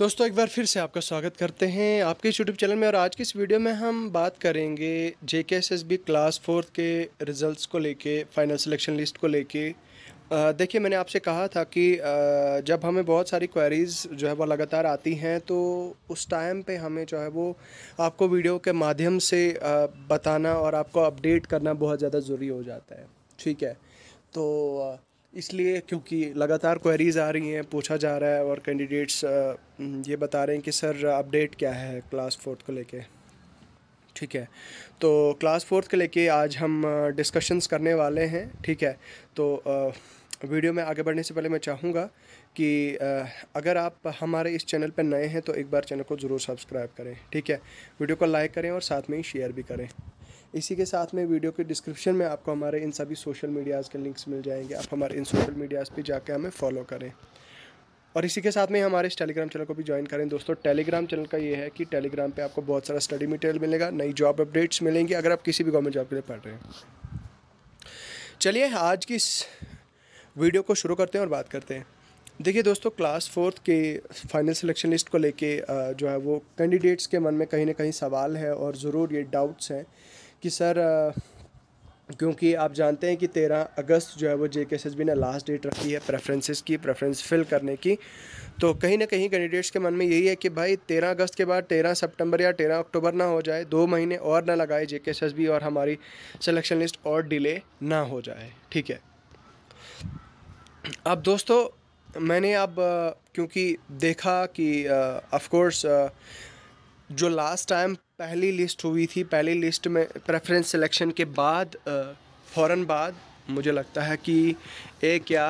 दोस्तों एक बार फिर से आपका स्वागत करते हैं आपके इस यूट्यूब चैनल में और आज की इस वीडियो में हम बात करेंगे J K S S B class fourth के रिज़ल्ट्स को लेके फाइनल सिलेक्शन लिस्ट को लेके देखिए मैंने आपसे कहा था कि आ, जब हमें बहुत सारी क्वेरीज़ जो है वो लगातार आती हैं तो उस टाइम पे हमें जो है वो आपको वीडियो के माध्यम से आ, बताना और आपको अपडेट करना बहुत ज़्यादा ज़रूरी हो जाता है ठीक है तो इसलिए क्योंकि लगातार क्वेरीज आ रही हैं पूछा जा रहा है और कैंडिडेट्स ये बता रहे हैं कि सर अपडेट क्या है क्लास फोर्थ को लेके ठीक है तो क्लास फोर्थ को लेके आज हम डिस्कशंस करने वाले हैं ठीक है तो वीडियो में आगे बढ़ने से पहले मैं चाहूँगा कि अगर आप हमारे इस चैनल पर नए हैं तो एक बार चैनल को ज़रूर सब्सक्राइब करें ठीक है वीडियो को लाइक करें और साथ में ही शेयर भी करें इसी के साथ में वीडियो के डिस्क्रिप्शन में आपको हमारे इन सभी सोशल मीडियाज़ के लिंक्स मिल जाएंगे आप हमारे इन सोशल मीडियाज़ पर जाकर हमें फॉलो करें और इसी के साथ में हमारे इस टेलीग्राम चैनल को भी ज्वाइन करें दोस्तों टेलीग्राम चैनल का ये है कि टेलीग्राम पे आपको बहुत सारा स्टडी मटेरियल मिलेगा नई जॉब अपडेट्स मिलेंगी अगर आप किसी भी गवर्नमेंट जॉब के लिए पढ़ रहे हैं चलिए आज की इस वीडियो को शुरू करते हैं और बात करते हैं देखिए दोस्तों क्लास फोर्थ के फाइनल सिलेक्शन लिस्ट को लेके जो है वो कैंडिडेट्स के मन में कहीं ना कहीं सवाल है और ज़रूर ये डाउट्स हैं कि सर क्योंकि आप जानते हैं कि तेरह अगस्त जो है वो J K S S B ने लास्ट डेट रखी है प्रेफरेंसेस की प्रेफरेंस फिल करने की तो कहीं ना कहीं कैंडिडेट्स के मन में यही है कि भाई तेरह अगस्त के बाद तेरह सितंबर या तेरह अक्टूबर ना हो जाए दो महीने और ना लगाए जे के एस एस बी और हमारी सिलेक्शन लिस्ट और डिले ना हो जाए ठीक है अब दोस्तों मैंने अब क्योंकि देखा कि ऑफ कोर्स जो लास्ट टाइम पहली लिस्ट हुई थी पहली लिस्ट में प्रेफरेंस सिलेक्शन के बाद फ़ौर बाद मुझे लगता है कि एक या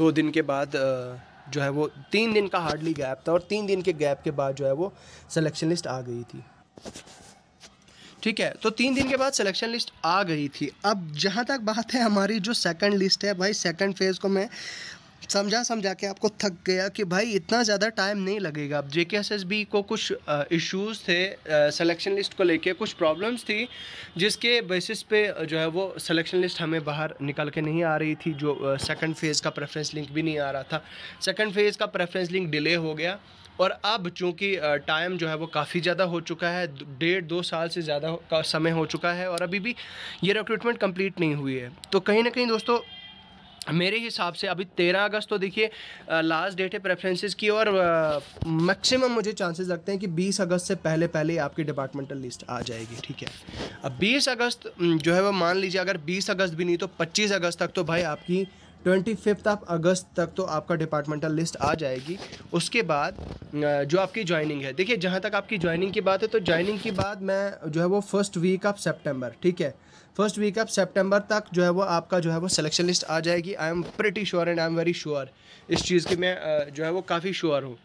दो दिन के बाद जो है वो तीन दिन का हार्डली गैप था और तीन दिन के गैप के बाद जो है वो सिलेक्शन लिस्ट आ गई थी ठीक है तो तीन दिन के बाद सिलेक्शन लिस्ट आ गई थी अब जहाँ तक बात है हमारी जो सेकंड लिस्ट है भाई सेकंड फेज़ को मैं समझा समझा के आपको थक गया कि भाई इतना ज़्यादा टाइम नहीं लगेगा अब जे को कुछ इश्यूज़ थे सिलेक्शन लिस्ट को लेके कुछ प्रॉब्लम्स थी जिसके बेसिस पे जो है वो सिलेक्शन लिस्ट हमें बाहर निकल के नहीं आ रही थी जो सेकंड फ़ेज़ का प्रेफरेंस लिंक भी नहीं आ रहा था सेकंड फ़ेज़ का प्रेफरेंस लिंक डिले हो गया और अब चूँकि टाइम जो है वो काफ़ी ज़्यादा हो चुका है डेढ़ दो साल से ज़्यादा का समय हो चुका है और अभी भी ये रिक्रूटमेंट कंप्लीट नहीं हुई है तो कहीं ना कहीं दोस्तों मेरे हिसाब से अभी तेरह अगस्त तो देखिए लास्ट डेट है प्रेफरेंसेस की और मैक्सिमम मुझे चांसेस लगते हैं कि बीस अगस्त से पहले पहले आपकी डिपार्टमेंटल लिस्ट आ जाएगी ठीक है अब बीस अगस्त जो है वो मान लीजिए अगर बीस अगस्त भी नहीं तो पच्चीस अगस्त तक तो भाई आपकी ट्वेंटी फिफ्थ ऑफ अगस्त तक तो आपका डिपार्टमेंटल लिस्ट आ जाएगी उसके बाद जो आपकी ज्वाइनिंग है देखिए जहाँ तक आपकी ज्वाइनिंग की बात है तो ज्वाइनिंग के बाद मैं जो है वो फर्स्ट वीक ऑफ सेप्टेम्बर ठीक है फर्स्ट वीक ऑफ सेप्टेम्बर तक जो है वो आपका जो है वो सिलेक्शन लिस्ट आ जाएगी I am pretty sure and I am very sure इस चीज़ की मैं जो है वो काफ़ी श्योर हूँ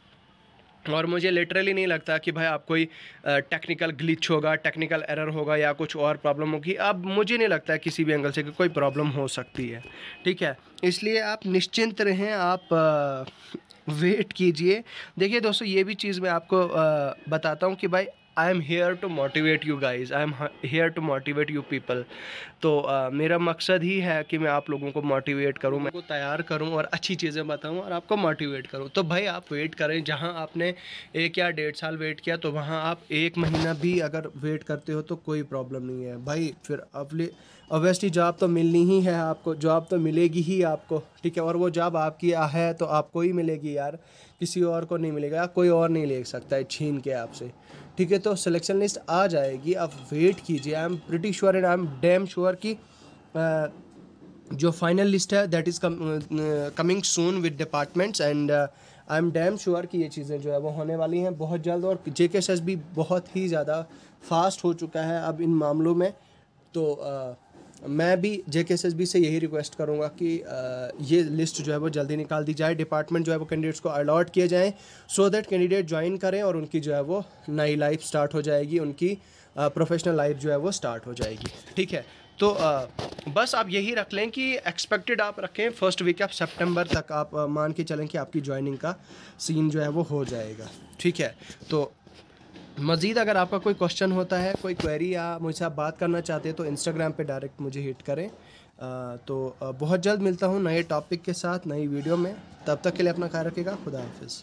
और मुझे लिटरली नहीं लगता कि भाई आप कोई टेक्निकल ग्लिच होगा टेक्निकल एरर होगा या कुछ और प्रॉब्लम होगी अब मुझे नहीं लगता किसी भी एंगल से कि कोई प्रॉब्लम हो सकती है ठीक है इसलिए आप निश्चिंत रहें आप वेट कीजिए देखिए दोस्तों ये भी चीज़ मैं आपको बताता हूँ कि भाई I am here to motivate you guys I am here to motivate you people तो uh, मेरा मकसद ही है कि मैं आप लोगों को मोटिवेट करूँ मैं तैयार करूँ और अच्छी चीज़ें बताऊँ और आपको मोटिवेट करूँ तो भाई आप वेट करें जहाँ आपने एक या डेढ़ साल वेट किया तो वहाँ आप एक महीना भी अगर वेट करते हो तो कोई प्रॉब्लम नहीं है भाई फिर अब ऑब्वियसली जॉब तो मिलनी ही है आपको जॉब तो मिलेगी ही आपको ठीक है और वो जॉब आपकी है तो आपको ही मिलेगी यार किसी और को नहीं मिलेगा कोई और नहीं ले सकता है छीन के आपसे ठीक है तो सिलेक्शन लिस्ट आ जाएगी आप वेट कीजिए I am pretty sure and I am damn sure कि जो फाइनल लिस्ट है that is coming soon with departments and I am damn sure कि ये चीज़ें जो है वो होने वाली हैं बहुत जल्द और जे के भी बहुत ही ज़्यादा फास्ट हो चुका है अब इन मामलों में तो uh, मैं भी जे के से यही रिक्वेस्ट करूंगा कि आ, ये लिस्ट जो है वो जल्दी निकाल दी जाए डिपार्टमेंट जो है वो कैंडिडेट्स को अलॉट किए जाएँ सो दैट कैंडिडेट ज्वाइन करें और उनकी जो है वो नई लाइफ स्टार्ट हो जाएगी उनकी प्रोफेशनल लाइफ जो है वो स्टार्ट हो जाएगी ठीक है तो आ, बस आप यही रख लें कि एक्सपेक्टेड आप रखें फर्स्ट वीक ऑफ सेप्टेम्बर तक आप मान के चलें कि आपकी ज्वाइनिंग का सीन जो है वो हो जाएगा ठीक है तो मज़ीद अगर आपका कोई क्वेश्चन होता है कोई क्वेरी या मुझसे आप बात करना चाहते हैं तो इंस्टाग्राम पे डायरेक्ट मुझे हिट करें तो बहुत जल्द मिलता हूँ नए टॉपिक के साथ नई वीडियो में तब तक के लिए अपना ख्याल रखिएगा खुदा हाफिज़